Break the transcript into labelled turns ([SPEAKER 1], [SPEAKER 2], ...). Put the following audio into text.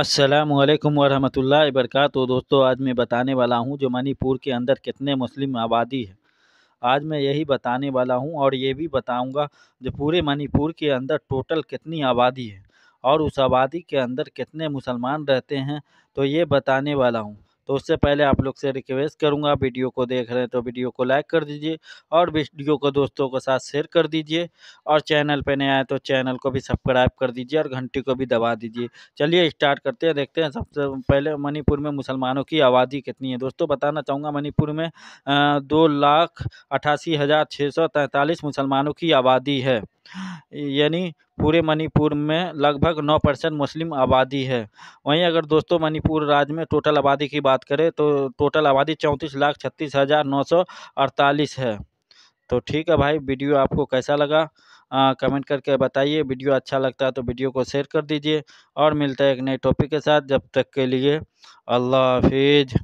[SPEAKER 1] अस्सलाम वालेकुम वरहमतुल्लाहि वबरकत दोस्तों आज मैं बताने वाला हूं जो मणिपुर के अंदर कितने मुस्लिम आबादी है आज मैं यही बताने वाला हूं और ये भी बताऊंगा जो पूरे मणिपुर के अंदर टोटल कितनी आबादी है और उस आबादी के अंदर कितने मुसलमान रहते हैं तो ये बताने वाला हूँ तो उससे पहले आप लोग से रिक्वेस्ट करूँगा वीडियो को देख रहे हैं तो वीडियो को लाइक कर दीजिए और वीडियो को दोस्तों के साथ शेयर कर दीजिए और चैनल पर नए आए तो चैनल को भी सब्सक्राइब कर दीजिए और घंटी को भी दबा दीजिए चलिए स्टार्ट करते हैं देखते हैं सबसे पहले मणिपुर में मुसलमानों की आबादी कितनी है दोस्तों बताना चाहूँगा मणिपुर में दो लाख अठासी हज़ार छः सौ तैंतालीस मुसलमानों की आबादी है यानी पूरे मणिपुर में लगभग नौ परसेंट मुस्लिम आबादी है वहीं अगर दोस्तों मणिपुर राज्य में टोटल आबादी की बात करें तो टोटल आबादी चौंतीस लाख छत्तीस हज़ार नौ सौ अड़तालीस है तो ठीक है भाई वीडियो आपको कैसा लगा आ, कमेंट करके बताइए वीडियो अच्छा लगता है तो वीडियो को शेयर कर दीजिए और मिलता है एक नए टॉपिक के साथ जब तक के लिए अल्लाह हाफिज़